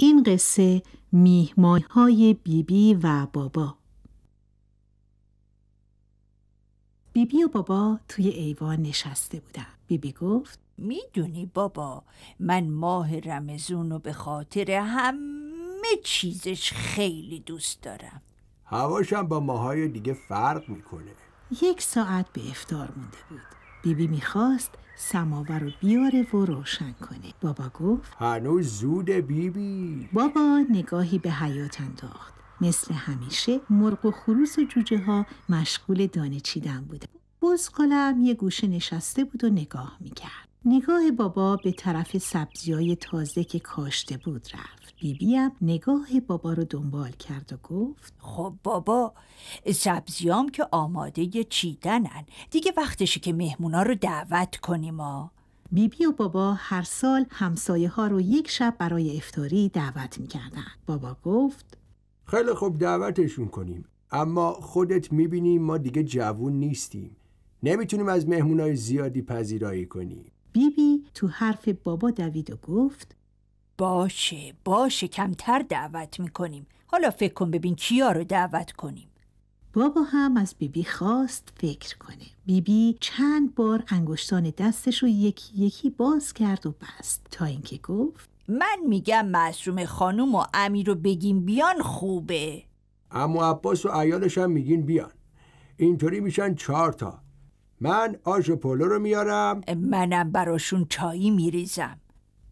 این قصه میهمان های بیبی و بابا بیبی و بابا توی ایوان نشسته بودن بیبی گفت میدونی بابا من ماه رمزون رو به خاطر همه چیزش خیلی دوست دارم هواشم با ماهای دیگه فرق میکنه یک ساعت به افتار مونده بود بیبی میخواست سماور رو بیاره و روشن کنه بابا گفت هنوز زود بیبی بابا نگاهی به حیات انداخت مثل همیشه مرغ و خروس و جوجه ها مشغول دانه چیدن بودن بزقالم یه گوشه نشسته بود و نگاه میکرد نگاه بابا به طرف سبزی های تازه که کاشته بود رفت هم نگاه بابا رو دنبال کرد و گفت خب بابا سبزیام که آماده چیدن چیدنن دیگه وقتشه که مهمونا رو دعوت کنیم ها بیبی و بابا هر سال همسایه ها رو یک شب برای افتاری دعوت میکردن بابا گفت خیلی خوب دعوتشون کنیم اما خودت بینیم ما دیگه جوون نیستیم نمیتونیم از مهمونای زیادی پذیرایی کنیم بیبی تو حرف بابا دوید و گفت باشه باشه کمتر دعوت میکنیم حالا فکر کن ببین کیا رو دعوت کنیم بابا هم از بیبی خواست فکر کنه بیبی چند بار انگشتان دستش رو یکی یکی باز کرد و بست تا اینکه گفت من میگم معصوم خانوم و امیر رو بگیم بیان خوبه اما عباس و ایالش هم میگین بیان اینطوری میشن چهار تا من و پولو رو میارم منم براشون چایی میریزم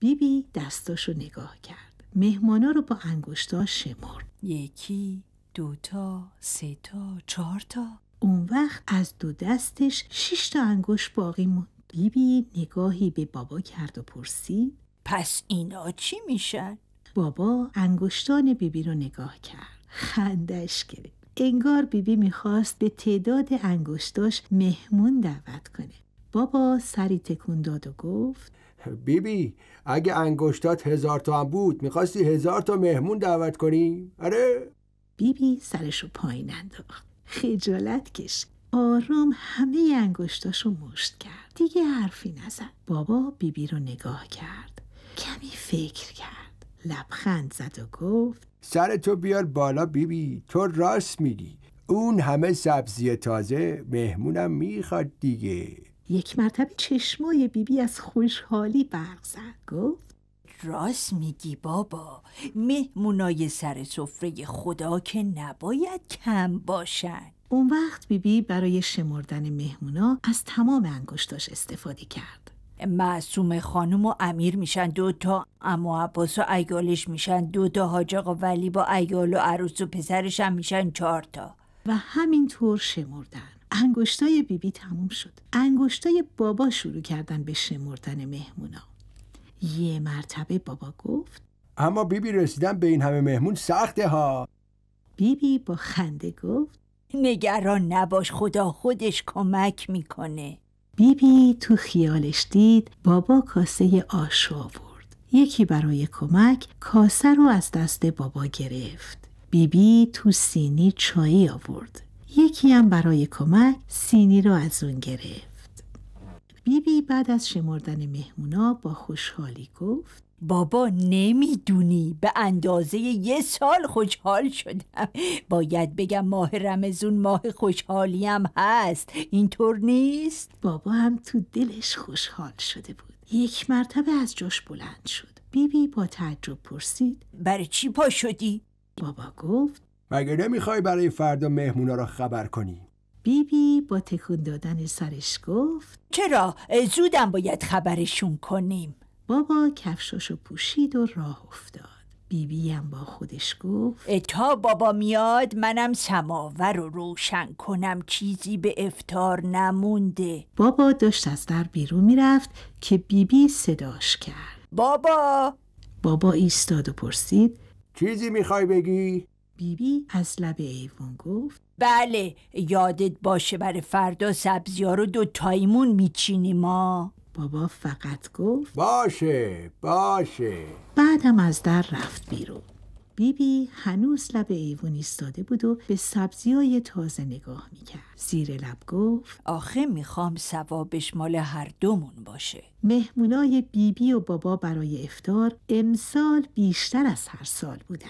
بیبی دستاشو نگاه کرد مهمانا رو با انگشتا شمرد یکی دوتا سه تا چهار تا اون وقت از دو دستش شش تا انگشت باقی موند بیبی نگاهی به بابا کرد و پرسید پس اینا چی میشن؟ بابا انگشتان بیبی رو نگاه کرد خندش گرفت انگار بیبی میخواست به تعداد انگشتاش مهمون دعوت کنه بابا سری تکون داد و گفت بیبی بی اگه انگشتات هزار تا هم بود میخواستی هزار تا مهمون دعوت کنی؟ آره؟ بیبی بی سرشو پایین انداخت خجالت کش آرام همه رو مشت کرد دیگه حرفی نزد بابا بیبی بی رو نگاه کرد کمی فکر کرد لبخند زد و گفت سر تو بیار بالا بیبی تو راست میگی اون همه سبزی تازه مهمونم میخواد دیگه یک مرتبه چشمای بیبی از خوشحالی برق زد گفت راست میگی بابا مهمونای سر سفره خدا که نباید کم باشن اون وقت بیبی برای شمردن مهمونا از تمام انگشتاش استفاده کرد معصوم خانم و امیر میشن دو تا اما عباس و ایالش میشن دو تا حاج ولی با ایال و عروس و پسرش هم میشن چهار تا و همینطور شمردن انگشتای بیبی تموم شد انگشتای بابا شروع کردن به شمردن مهمونا یه مرتبه بابا گفت اما بیبی رسیدن به این همه مهمون سخته ها بیبی با خنده گفت نگران نباش خدا خودش کمک میکنه بیبی بی تو خیالش دید بابا کاسه آش آورد. یکی برای کمک کاسه رو از دست بابا گرفت. بیبی بی تو سینی چای آورد. یکی هم برای کمک سینی رو از اون گرفت. بیبی بی بعد از شمردن مهمونا با خوشحالی گفت بابا نمیدونی به اندازه یه سال خوشحال شدم باید بگم ماه رمزون ماه خوشحالیم هست اینطور نیست بابا هم تو دلش خوشحال شده بود یک مرتبه از جاش بلند شد بیبی بی با تعجب پرسید برای چی پا شدی؟ بابا گفت مگه نمیخوای برای فردا مهمونا را خبر کنی؟ بیبی با تکون دادن سرش گفت چرا؟ زودم باید خبرشون کنیم بابا کفشاشو پوشید و راه افتاد بیبی هم با خودش گفت تا بابا میاد منم سماور رو روشن کنم چیزی به افتار نمونده بابا داشت از در بیرون میرفت که بیبی صداش کرد بابا بابا ایستاد و پرسید چیزی میخوای بگی؟ بیبی از لب ایوان گفت بله یادت باشه برای فردا سبزیارو رو دو تایمون میچینیم ما بابا فقط گفت باشه باشه بعدم از در رفت بیرون بیبی هنوز لب ایوون ایستاده بود و به سبزی های تازه نگاه میکرد زیر لب گفت آخه میخوام سوابش مال هر دومون باشه مهمونای بیبی و بابا برای افتار امسال بیشتر از هر سال بودن